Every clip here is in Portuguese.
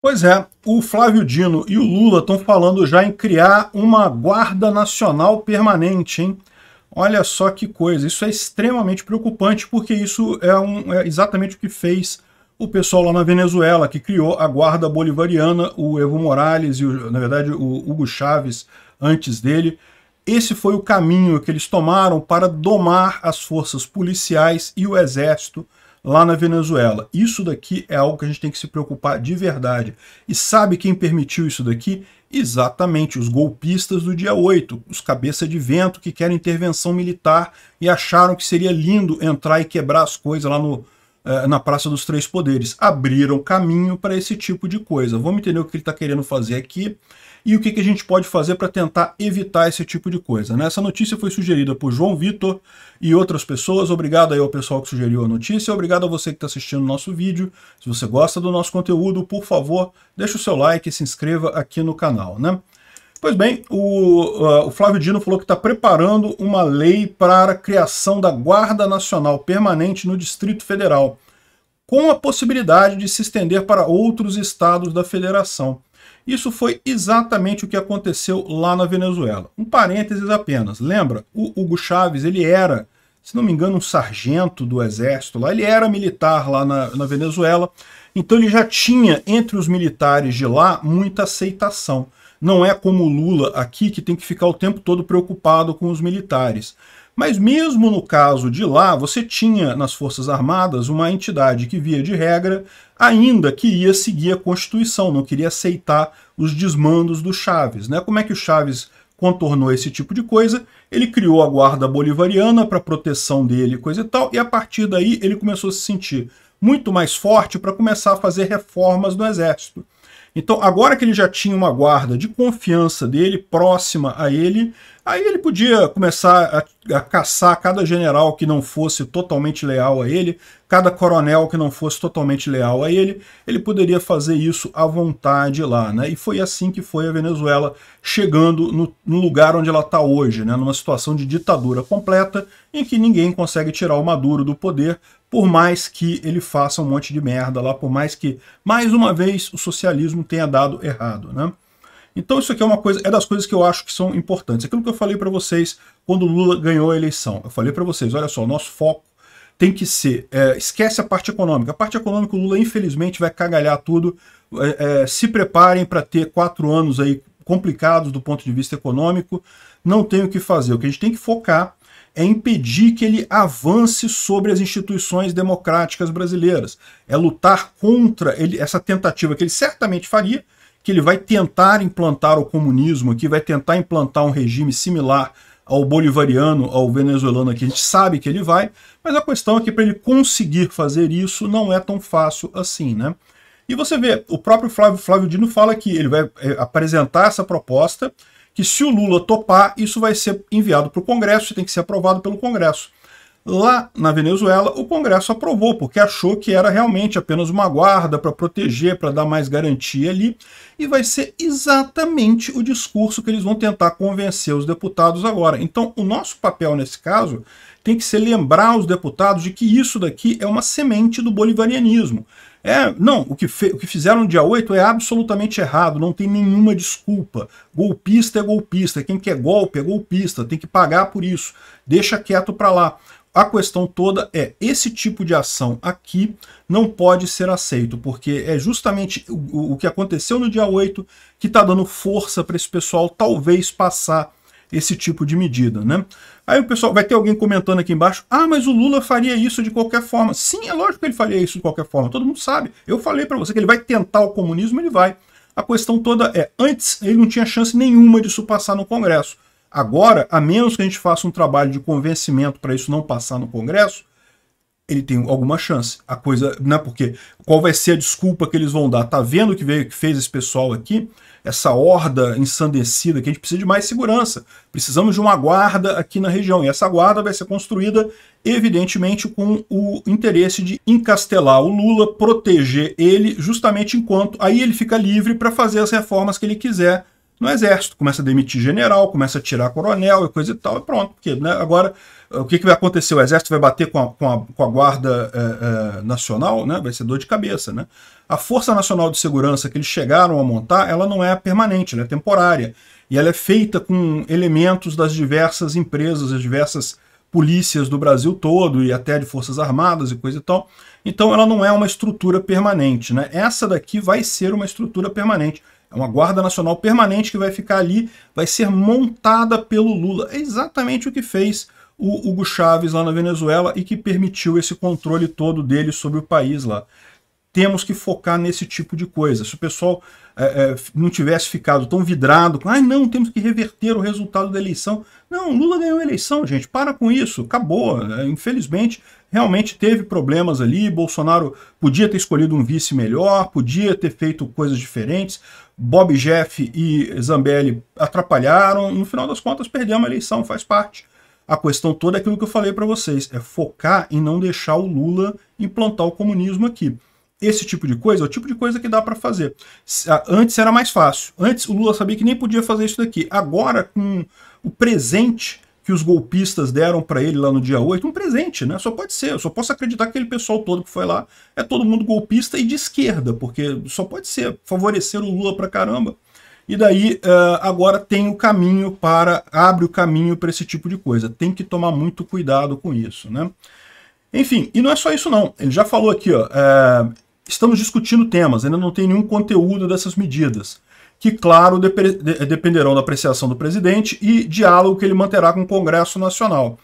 Pois é, o Flávio Dino e o Lula estão falando já em criar uma guarda nacional permanente, hein? Olha só que coisa, isso é extremamente preocupante porque isso é, um, é exatamente o que fez o pessoal lá na Venezuela, que criou a guarda bolivariana, o Evo Morales e, o, na verdade, o Hugo Chávez antes dele. Esse foi o caminho que eles tomaram para domar as forças policiais e o exército lá na Venezuela. Isso daqui é algo que a gente tem que se preocupar de verdade. E sabe quem permitiu isso daqui? Exatamente, os golpistas do dia 8, os cabeça de vento que querem intervenção militar e acharam que seria lindo entrar e quebrar as coisas lá no, eh, na Praça dos Três Poderes. Abriram caminho para esse tipo de coisa. Vamos entender o que ele está querendo fazer aqui e o que, que a gente pode fazer para tentar evitar esse tipo de coisa. Né? Essa notícia foi sugerida por João Vitor e outras pessoas. Obrigado aí ao pessoal que sugeriu a notícia. Obrigado a você que está assistindo o nosso vídeo. Se você gosta do nosso conteúdo, por favor, deixa o seu like e se inscreva aqui no canal. Né? Pois bem, o, uh, o Flávio Dino falou que está preparando uma lei para a criação da Guarda Nacional Permanente no Distrito Federal, com a possibilidade de se estender para outros estados da federação. Isso foi exatamente o que aconteceu lá na Venezuela. Um parênteses apenas. Lembra? O Hugo Chávez, ele era, se não me engano, um sargento do exército lá. Ele era militar lá na, na Venezuela. Então ele já tinha, entre os militares de lá, muita aceitação. Não é como o Lula aqui que tem que ficar o tempo todo preocupado com os militares. Mas mesmo no caso de lá, você tinha nas Forças Armadas uma entidade que, via de regra, ainda queria seguir a Constituição, não queria aceitar os desmandos do Chaves. Né? Como é que o Chaves contornou esse tipo de coisa? Ele criou a Guarda Bolivariana para proteção dele, coisa e tal, e a partir daí ele começou a se sentir muito mais forte para começar a fazer reformas no Exército. Então, agora que ele já tinha uma guarda de confiança dele, próxima a ele, aí ele podia começar a, a caçar cada general que não fosse totalmente leal a ele, cada coronel que não fosse totalmente leal a ele, ele poderia fazer isso à vontade lá. Né? E foi assim que foi a Venezuela chegando no, no lugar onde ela está hoje, né? numa situação de ditadura completa, em que ninguém consegue tirar o Maduro do poder, por mais que ele faça um monte de merda lá, por mais que, mais uma vez, o socialismo tenha dado errado. Né? Então isso aqui é uma coisa, é das coisas que eu acho que são importantes. Aquilo que eu falei para vocês quando o Lula ganhou a eleição. Eu falei para vocês, olha só, nosso foco tem que ser. É, esquece a parte econômica. A parte econômica, o Lula, infelizmente, vai cagalhar tudo. É, é, se preparem para ter quatro anos aí complicados do ponto de vista econômico. Não tem o que fazer. O que a gente tem que focar é impedir que ele avance sobre as instituições democráticas brasileiras. É lutar contra ele, essa tentativa que ele certamente faria, que ele vai tentar implantar o comunismo, que vai tentar implantar um regime similar ao bolivariano, ao venezuelano que a gente sabe que ele vai, mas a questão é que para ele conseguir fazer isso não é tão fácil assim, né? E você vê, o próprio Flávio, Flávio Dino fala que ele vai é, apresentar essa proposta, que se o Lula topar, isso vai ser enviado para o Congresso e tem que ser aprovado pelo Congresso. Lá na Venezuela, o Congresso aprovou, porque achou que era realmente apenas uma guarda para proteger, para dar mais garantia ali, e vai ser exatamente o discurso que eles vão tentar convencer os deputados agora. Então, o nosso papel nesse caso tem que ser lembrar os deputados de que isso daqui é uma semente do bolivarianismo. É, não, o que, o que fizeram no dia 8 é absolutamente errado, não tem nenhuma desculpa. Golpista é golpista, quem quer golpe é golpista, tem que pagar por isso. Deixa quieto para lá. A questão toda é, esse tipo de ação aqui não pode ser aceito, porque é justamente o, o que aconteceu no dia 8 que está dando força para esse pessoal talvez passar esse tipo de medida, né? Aí o pessoal, vai ter alguém comentando aqui embaixo, ah, mas o Lula faria isso de qualquer forma. Sim, é lógico que ele faria isso de qualquer forma, todo mundo sabe. Eu falei para você que ele vai tentar o comunismo, ele vai. A questão toda é, antes ele não tinha chance nenhuma disso passar no Congresso. Agora, a menos que a gente faça um trabalho de convencimento para isso não passar no Congresso, ele tem alguma chance. A coisa, né? Porque qual vai ser a desculpa que eles vão dar? Tá vendo o que veio que fez esse pessoal aqui? Essa horda ensandecida que a gente precisa de mais segurança. Precisamos de uma guarda aqui na região. E essa guarda vai ser construída, evidentemente, com o interesse de encastelar o Lula, proteger ele, justamente enquanto aí ele fica livre para fazer as reformas que ele quiser no exército. Começa a demitir general, começa a tirar coronel e coisa e tal, e pronto. Porque, né, agora, o que, que vai acontecer? O exército vai bater com a, com a, com a guarda é, é, nacional, né? vai ser dor de cabeça. Né? A Força Nacional de Segurança que eles chegaram a montar, ela não é permanente, ela é temporária. E ela é feita com elementos das diversas empresas, as diversas polícias do Brasil todo e até de forças armadas e coisa e tal. Então ela não é uma estrutura permanente. Né? Essa daqui vai ser uma estrutura permanente. É uma guarda nacional permanente que vai ficar ali, vai ser montada pelo Lula. É exatamente o que fez o Hugo Chávez lá na Venezuela e que permitiu esse controle todo dele sobre o país lá. Temos que focar nesse tipo de coisa. Se o pessoal é, é, não tivesse ficado tão vidrado com, ah, não, temos que reverter o resultado da eleição. Não, Lula ganhou a eleição, gente, para com isso, acabou. É, infelizmente, realmente teve problemas ali. Bolsonaro podia ter escolhido um vice melhor, podia ter feito coisas diferentes. Bob Jeff e Zambelli atrapalharam. No final das contas, perdemos a eleição, faz parte. A questão toda é aquilo que eu falei para vocês, é focar em não deixar o Lula implantar o comunismo aqui. Esse tipo de coisa é o tipo de coisa que dá para fazer. Antes era mais fácil. Antes o Lula sabia que nem podia fazer isso daqui. Agora, com o presente, que os golpistas deram para ele lá no dia 8, um presente, né? Só pode ser, eu só posso acreditar que aquele pessoal todo que foi lá é todo mundo golpista e de esquerda, porque só pode ser, favorecer o Lula para caramba. E daí eh, agora tem o caminho para, abre o caminho para esse tipo de coisa. Tem que tomar muito cuidado com isso, né? Enfim, e não é só isso não. Ele já falou aqui, ó, eh, estamos discutindo temas, ainda não tem nenhum conteúdo dessas medidas que, claro, dependerão da apreciação do presidente e diálogo que ele manterá com o Congresso Nacional.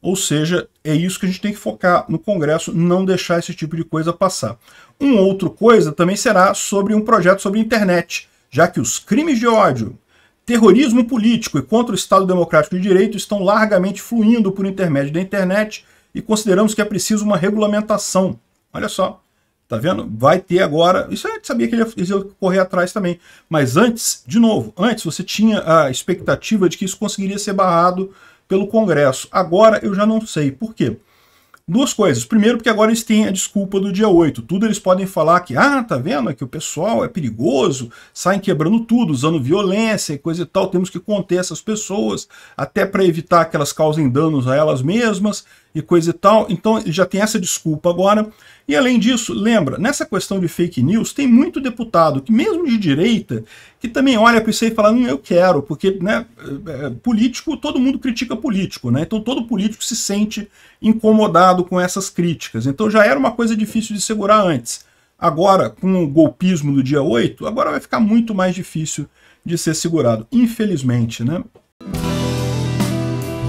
Ou seja, é isso que a gente tem que focar no Congresso, não deixar esse tipo de coisa passar. Um outro coisa também será sobre um projeto sobre internet, já que os crimes de ódio, terrorismo político e contra o Estado Democrático de Direito estão largamente fluindo por intermédio da internet e consideramos que é preciso uma regulamentação. Olha só, Tá vendo? Vai ter agora. Isso eu sabia que eles iam correr atrás também. Mas antes, de novo, antes você tinha a expectativa de que isso conseguiria ser barrado pelo Congresso. Agora eu já não sei. Por quê? Duas coisas. Primeiro, porque agora eles têm a desculpa do dia 8. Tudo eles podem falar que, ah, tá vendo? É que o pessoal é perigoso, saem quebrando tudo, usando violência e coisa e tal. Temos que conter essas pessoas, até para evitar que elas causem danos a elas mesmas e coisa e tal. Então já tem essa desculpa agora. E além disso, lembra, nessa questão de fake news, tem muito deputado, que mesmo de direita, que também olha para isso aí e fala, hum, eu quero, porque né, é, é, político, todo mundo critica político, né? Então todo político se sente incomodado com essas críticas. Então já era uma coisa difícil de segurar antes. Agora, com o golpismo do dia 8, agora vai ficar muito mais difícil de ser segurado, infelizmente, né?